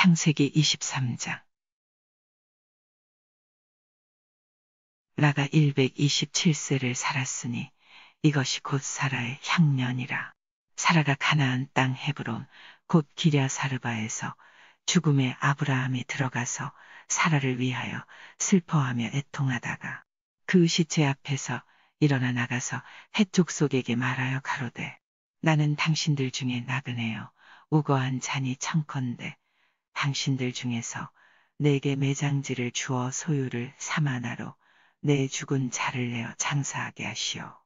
창세기 23장 라가 127세를 살았으니 이것이 곧 사라의 향년이라. 사라가 가나안 땅 헤브론 곧 기랴 사르바에서 죽음의 아브라함이 들어가서 사라를 위하여 슬퍼하며 애통하다가 그 시체 앞에서 일어나 나가서 해쪽 속에게 말하여 가로되 나는 당신들 중에 나그네요 우거한 잔이 청컨대 당신들 중에서 내게 매장지를 주어 소유를 삼하나로 내 죽은 자를 내어 장사하게 하시오.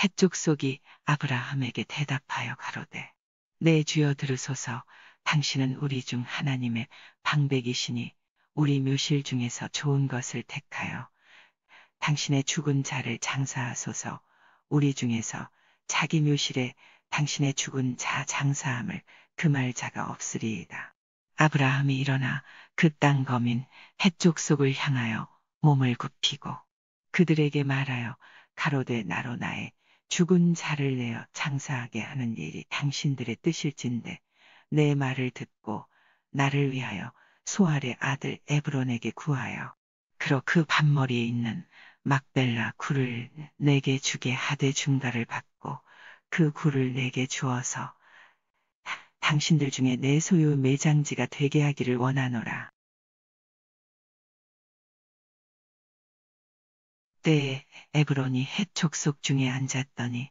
해쪽 속이 아브라함에게 대답하여 가로되 내 주여 들으소서 당신은 우리 중 하나님의 방백이시니 우리 묘실 중에서 좋은 것을 택하여 당신의 죽은 자를 장사하소서 우리 중에서 자기 묘실에 당신의 죽은 자 장사함을 금할 자가 없으리이다. 아브라함이 일어나 그 땅 거민 해쪽 속을 향하여 몸을 굽히고 그들에게 말하여 가로되 나로 나의 죽은 자를 내어 장사하게 하는 일이 당신들의 뜻일진데 내 말을 듣고 나를 위하여 소알의 아들 에브론에게 구하여 그러 그 밭머리에 있는 막벨라 굴을 내게 주게 하되 중가를 받고 그 굴을 내게 주어서 당신들 중에 내 소유 매장지가 되게 하기를 원하노라. 때에 에브론이 해촉속 중에 앉았더니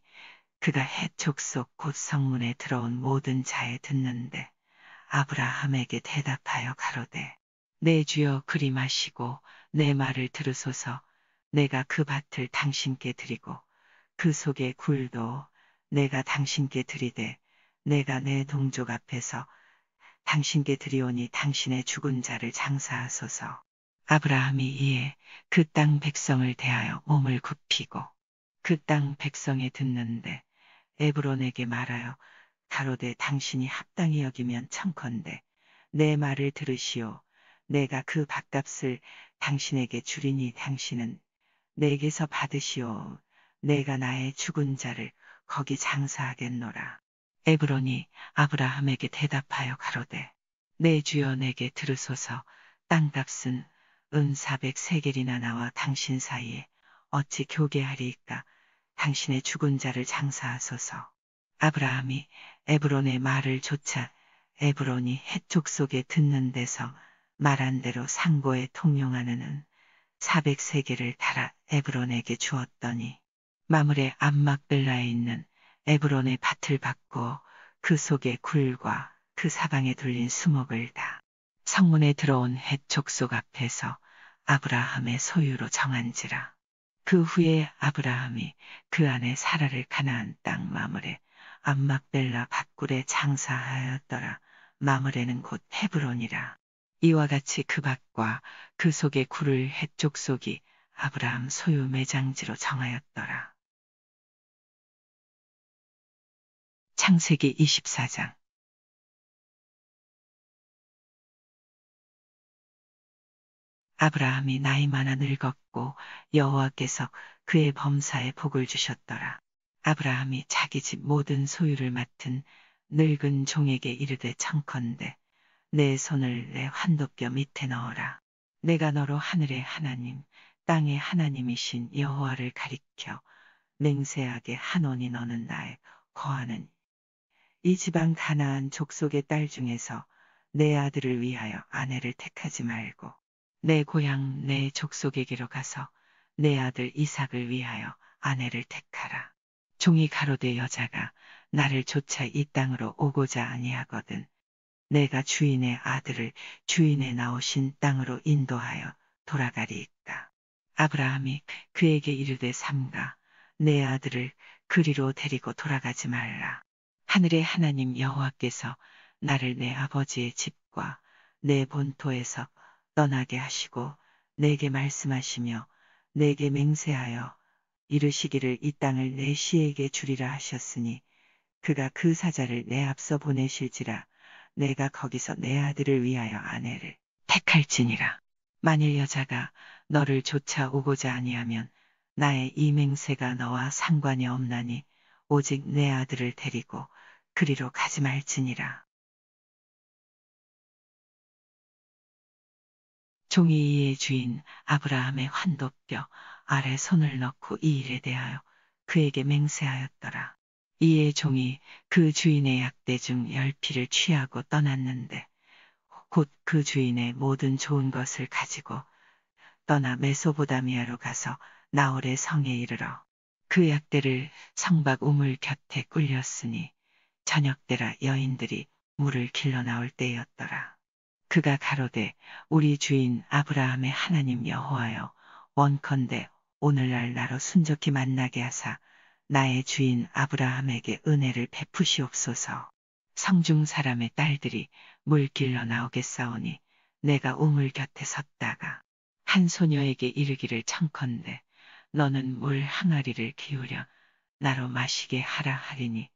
그가 해촉속 곧 성문에 들어온 모든 자에 듣는데 아브라함에게 대답하여 가로되 내 주여 그리 마시고 내 말을 들으소서 내가 그 밭을 당신께 드리고 그 속의 굴도 내가 당신께 드리되 내가 내 동족 앞에서 당신께 드리오니 당신의 죽은 자를 장사하소서. 아브라함이 이에 그 땅 백성을 대하여 몸을 굽히고 그 땅 백성에 듣는데 에브론에게 말하여 가로되 당신이 합당히 여기면 청컨대 내 말을 들으시오 내가 그 밥값을 당신에게 줄이니 당신은 내게서 받으시오 내가 나의 죽은 자를 거기 장사하겠노라 에브론이 아브라함에게 대답하여 가로되 내 주여 내게 들으소서 땅값은 은 사백 세겔이나 나와 당신 사이에 어찌 교계하리이까 당신의 죽은 자를 장사하소서. 아브라함이 에브론의 말을 조차 에브론이 해쪽 속에 듣는 데서 말한 대로 상고에 통용하는 은 사백 세겔을 달아 에브론에게 주었더니 마물의 암막빌라에 있는 에브론의 밭을 받고 그 속의 굴과 그 사방에 둘린 수목을 다 성문에 들어온 해촉속 앞에서 아브라함의 소유로 정한지라. 그 후에 아브라함이 그 안에 사라를 가나안 땅 마물에 암막벨라 밭굴에 장사하였더라. 마물에는 곧 헤브론이라. 이와 같이 그 밭과 그 속의 굴을 해촉 속이 아브라함 소유 매장지로 정하였더라. 창세기 24장 아브라함이 나이 많아 늙었고 여호와께서 그의 범사에 복을 주셨더라. 아브라함이 자기 집 모든 소유를 맡은 늙은 종에게 이르되 청컨대 내 손을 내 환도뼈 밑에 넣어라. 내가 너로 하늘의 하나님, 땅의 하나님이신 여호와를 가리켜 맹세하게 하노니 너는 나의 거하는 이 지방 가나안 족속의 딸 중에서 내 아들을 위하여 아내를 택하지 말고 내 고향 내 족속에게로 가서 내 아들 이삭을 위하여 아내를 택하라. 종이 가로되 여자가 나를 조차 이 땅으로 오고자 아니하거든. 내가 주인의 아들을 주인의 나오신 땅으로 인도하여 돌아가리이다 아브라함이 그에게 이르되 삼가 내 아들을 그리로 데리고 돌아가지 말라. 하늘의 하나님 여호와께서 나를 내 아버지의 집과 내 본토에서 떠나게 하시고 내게 말씀하시며 내게 맹세하여 이르시기를 이 땅을 내시에게 주리라 하셨으니 그가 그 사자를 내 앞서 보내실지라 내가 거기서 내 아들을 위하여 아내를 택할지니라. 만일 여자가 너를 쫓아오고자 아니하면 나의 이 맹세가 너와 상관이 없나니 오직 내 아들을 데리고 그리로 가지 말지니라. 종이 이의 주인 아브라함의 환도뼈 아래 손을 넣고 이 일에 대하여 그에게 맹세하였더라. 이의 종이 그 주인의 약대 중 열피를 취하고 떠났는데 곧 그 주인의 모든 좋은 것을 가지고 떠나 메소보다미아로 가서 나홀의 성에 이르러 그 약대를 성박 우물 곁에 꿀렸으니 저녁때라 여인들이 물을 길러 나올 때였더라. 그가 가로되 우리 주인 아브라함의 하나님 여호하여 원컨대 오늘날 나로 순적히 만나게 하사 나의 주인 아브라함에게 은혜를 베푸시옵소서. 성중 사람의 딸들이 물 길러 나오게 싸우니 내가 우물 곁에 섰다가 한 소녀에게 이르기를 청컨대 너는 물 항아리를 기울여 나로 마시게 하라 하리니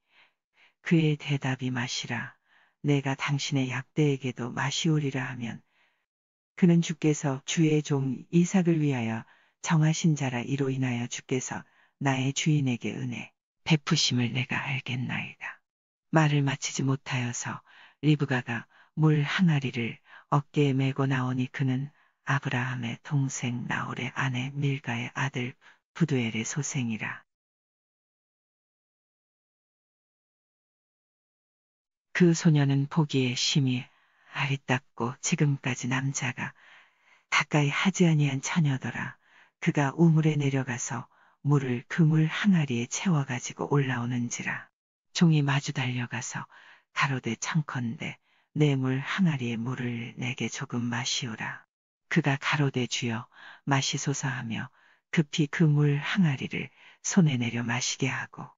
그의 대답이 마시라. 내가 당신의 약대에게도 마시오리라 하면 그는 주께서 주의 종 이삭을 위하여 정하신 자라 이로 인하여 주께서 나의 주인에게 은혜 베푸심을 내가 알겠나이다. 말을 마치지 못하여서 리브가가 물 항아리를 어깨에 메고 나오니 그는 아브라함의 동생 나홀의 아내 밀가의 아들 부두엘의 소생이라. 그 소녀는 보기에 심히 아리따고 지금까지 남자가 가까이 하지 아니한 처녀더라. 그가 우물에 내려가서 물을 그물 항아리에 채워가지고 올라오는지라. 종이 마주 달려가서 가로대 창컨대 내물 항아리에 물을 내게 조금 마시오라. 그가 가로대 주여 마시소서하며 급히 그물 항아리를 손에 내려 마시게 하고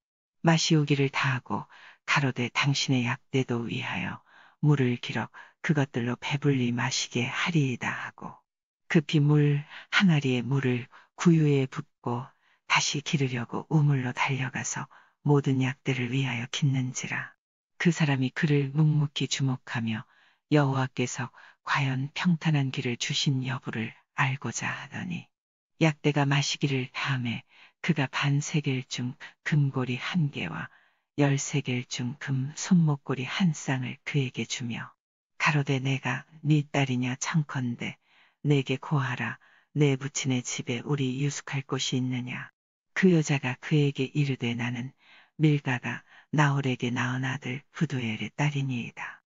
마시오기를 다하고 가로되 당신의 약대도 위하여 물을 길어 그것들로 배불리 마시게 하리이다 하고 급히 물 항아리에 물을 구유에 붓고 다시 기르려고 우물로 달려가서 모든 약대를 위하여 긷는지라그 사람이 그를 묵묵히 주목하며 여호와께서 과연 평탄한 길을 주신 여부를 알고자 하더니 약대가 마시기를 다음에 그가 반세겔중 금고리 한 개와 열세 개를 준금손목고이한 쌍을 그에게 주며 가로되 내가 네 딸이냐 청컨대 내게 고하라 내 부친의 집에 우리 유숙할 곳이 있느냐 그 여자가 그에게 이르되 나는 밀가가 나홀에게 낳은 아들 부두엘의 딸이니이다.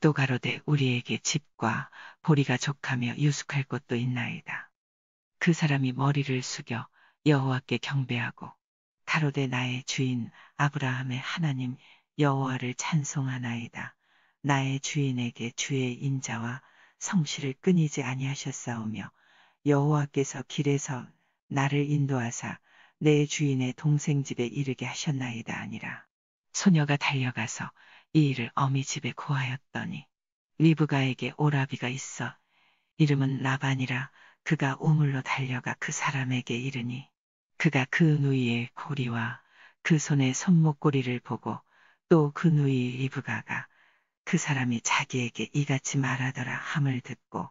또 가로되 우리에게 집과 보리가 족하며 유숙할 곳도 있나이다. 그 사람이 머리를 숙여 여호와께 경배하고 가로되 나의 주인 아브라함의 하나님 여호와를 찬송하나이다. 나의 주인에게 주의 인자와 성실을 끊이지 아니하셨사오며 여호와께서 길에서 나를 인도하사 내 주인의 동생 집에 이르게 하셨나이다 아니라 소녀가 달려가서 이 일을 어미 집에 고하였더니 리브가에게 오라비가 있어 이름은 라반이라 그가 우물로 달려가 그 사람에게 이르니 그가 그 누이의 고리와 그 손의 손목고리를 보고 또 그 누이의 이브가가 그 사람이 자기에게 이같이 말하더라 함을 듣고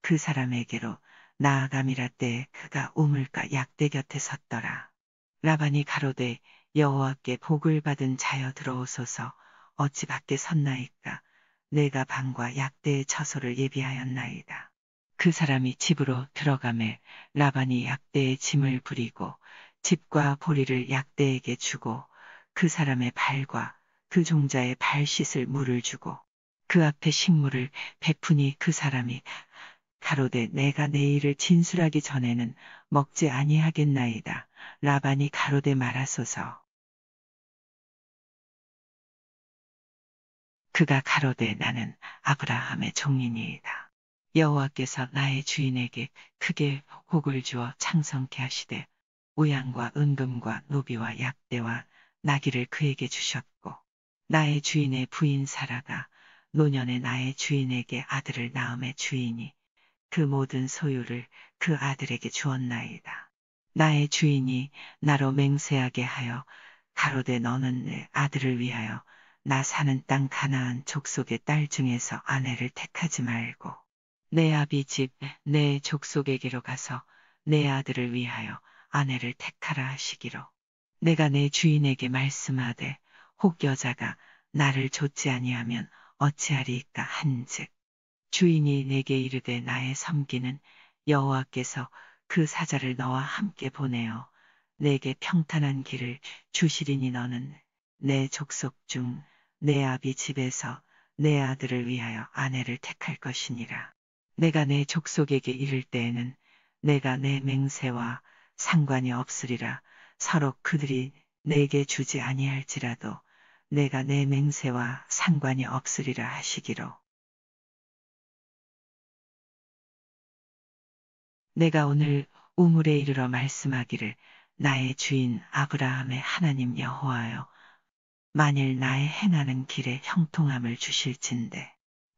그 사람에게로 나아감이라 때 그가 우물가 약대 곁에 섰더라. 라반이 가로되 여호와께 복을 받은 자여 들어오소서 어찌 밖에 섰나이까 내가 방과 약대의 처소를 예비하였나이다. 그 사람이 집으로 들어가매 라반이 약대의 짐을 부리고 집과 보리를 약대에게 주고 그 사람의 발과 그 종자의 발 씻을 물을 주고 그 앞에 식물을 베푸니 그 사람이 가로되 내가 내 일을 진술하기 전에는 먹지 아니하겠나이다. 라반이 가로되 말하소서. 그가 가로되 나는 아브라함의 종인이이다. 여호와께서 나의 주인에게 크게 혹을 주어 창성케 하시되 우양과 은금과 노비와 약대와 나귀를 그에게 주셨고 나의 주인의 부인 사라가 노년에 나의 주인에게 아들을 낳음의 주인이 그 모든 소유를 그 아들에게 주었나이다. 나의 주인이 나로 맹세하게 하여 가로되 너는 내 아들을 위하여 나 사는 땅 가나안 족속의 딸 중에서 아내를 택하지 말고 내 아비 집, 내 족속에게로 가서 내 아들을 위하여 아내를 택하라 하시기로. 내가 내 주인에게 말씀하되 혹 여자가 나를 좇지 아니하면 어찌하리까 한즉. 주인이 내게 이르되 나의 섬기는 여호와께서 그 사자를 너와 함께 보내어 내게 평탄한 길을 주시리니 너는 내 족속 중 내 아비 집에서 내 아들을 위하여 아내를 택할 것이니라. 내가 내 족속에게 이를 때에는 내가 내 맹세와 상관이 없으리라 서로 그들이 내게 주지 아니할지라도 내가 내 맹세와 상관이 없으리라 하시기로. 내가 오늘 우물에 이르러 말씀하기를 나의 주인 아브라함의 하나님 여호와여 만일 나의 행하는 길에 형통함을 주실진대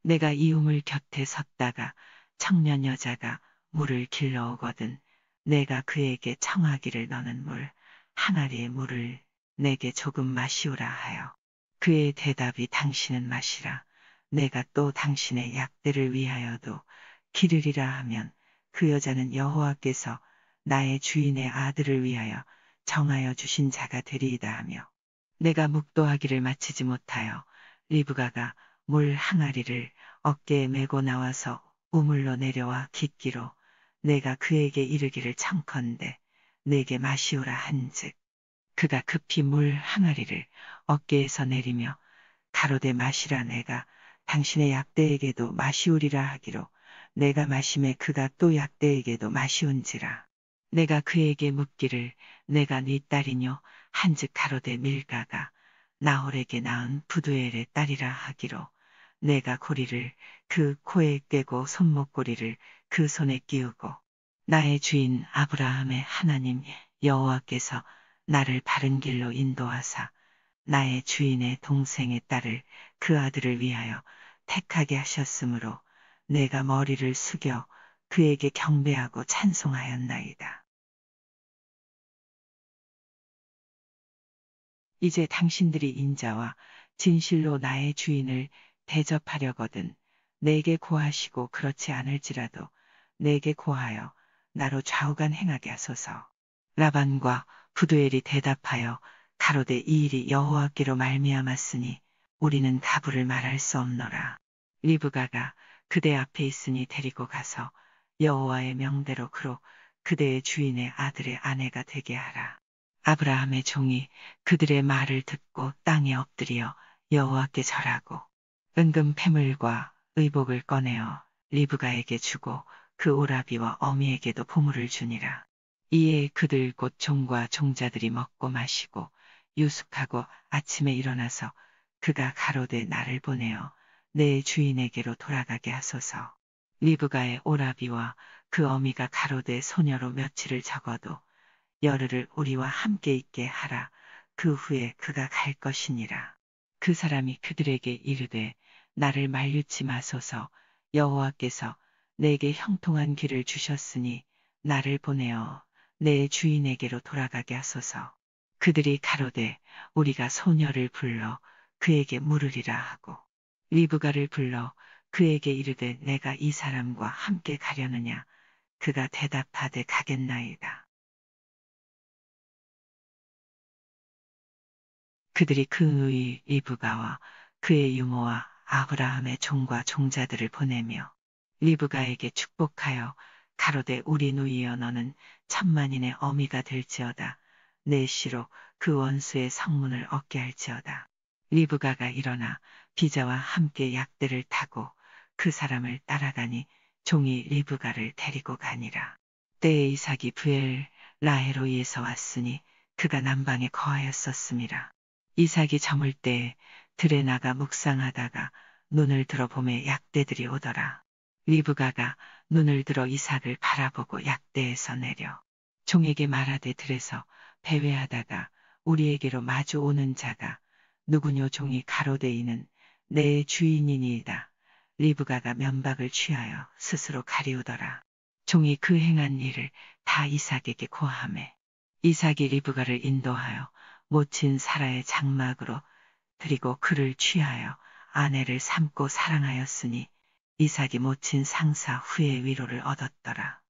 내가 이웃을 곁에 섰다가 청년 여자가 물을 길러오거든 내가 그에게 청하기를 너는 물, 항아리의 물을 내게 조금 마시오라 하여 그의 대답이 당신은 마시라. 내가 또 당신의 약대를 위하여도 기르리라 하면 그 여자는 여호와께서 나의 주인의 아들을 위하여 정하여 주신 자가 되리이다 하며 내가 묵도하기를 마치지 못하여 리브가가 물 항아리를 어깨에 메고 나와서 우물로 내려와 깃기로 내가 그에게 이르기를 청컨대 내게 마시오라 한즉 그가 급히 물 항아리를 어깨에서 내리며 가로대 마시라 내가 당신의 약대에게도 마시오리라 하기로 내가 마심에 그가 또 약대에게도 마시온지라 내가 그에게 묻기를 내가 네 딸이뇨 한즉 가로대 밀가가 나홀에게 낳은 부두엘의 딸이라 하기로 내가 고리를 그 코에 꿰고 손목고리를 그 손에 끼우고 나의 주인 아브라함의 하나님 여호와께서 나를 바른 길로 인도하사 나의 주인의 동생의 딸을 그 아들을 위하여 택하게 하셨으므로 내가 머리를 숙여 그에게 경배하고 찬송하였나이다. 이제 당신들이 인자와 진실로 나의 주인을 대접하려거든 내게 고하시고 그렇지 않을지라도 내게 고하여 나로 좌우간 행하게 하소서. 라반과 부두엘이 대답하여 가로되 이 일이 여호와께로 말미암았으니 우리는 다부를 말할 수 없노라. 리브가가 그대 앞에 있으니 데리고 가서 여호와의 명대로 그로 그대의 주인의 아들의 아내가 되게 하라. 아브라함의 종이 그들의 말을 듣고 땅에 엎드려 여호와께 절하고 은금 패물과 의복을 꺼내어 리브가에게 주고 그 오라비와 어미에게도 보물을 주니라. 이에 그들 곧 종과 종자들이 먹고 마시고 유숙하고 아침에 일어나서 그가 가로되 나를 보내어 내 주인에게로 돌아가게 하소서. 리브가의 오라비와 그 어미가 가로되 소녀로 며칠을 적어도 열흘을 우리와 함께 있게 하라. 그 후에 그가 갈 것이니라. 그 사람이 그들에게 이르되 나를 말리지 마소서 여호와께서 내게 형통한 길을 주셨으니 나를 보내어 내 주인에게로 돌아가게 하소서. 그들이 가로되 우리가 소녀를 불러 그에게 물으리라 하고 리브가를 불러 그에게 이르되 내가 이 사람과 함께 가려느냐 그가 대답하되 가겠나이다. 그들이 그 의의 리브가와 그의 유모와 아브라함의 종과 종자들을 보내며 리브가에게 축복하여 가로되 우리 누이여 너는 천만인의 어미가 될지어다. 내 시로 그 원수의 성문을 얻게 할지어다. 리브가가 일어나 비자와 함께 약대를 타고 그 사람을 따라가니 종이 리브가를 데리고 가니라. 때에 이삭이 부엘 라헤로이에서 왔으니 그가 남방에 거하였었습니다. 이삭이 저물 때에 들에 나가 묵상하다가 눈을 들어봄에 약대들이 오더라. 리브가가 눈을 들어 이삭을 바라보고 약대에서 내려 종에게 말하되 들에서 배회하다가 우리에게로 마주 오는 자가 누구뇨 종이 가로되있는내 주인이니이다. 리브가가 면박을 취하여 스스로 가리우더라. 종이 그 행한 일을 다 이삭에게 고함해 이삭이 리브가를 인도하여 모친 사라의 장막으로 그리고 그를 취하여 아내를 삼고 사랑하였으니 이삭이 모친 상사 후의 위로를 얻었더라.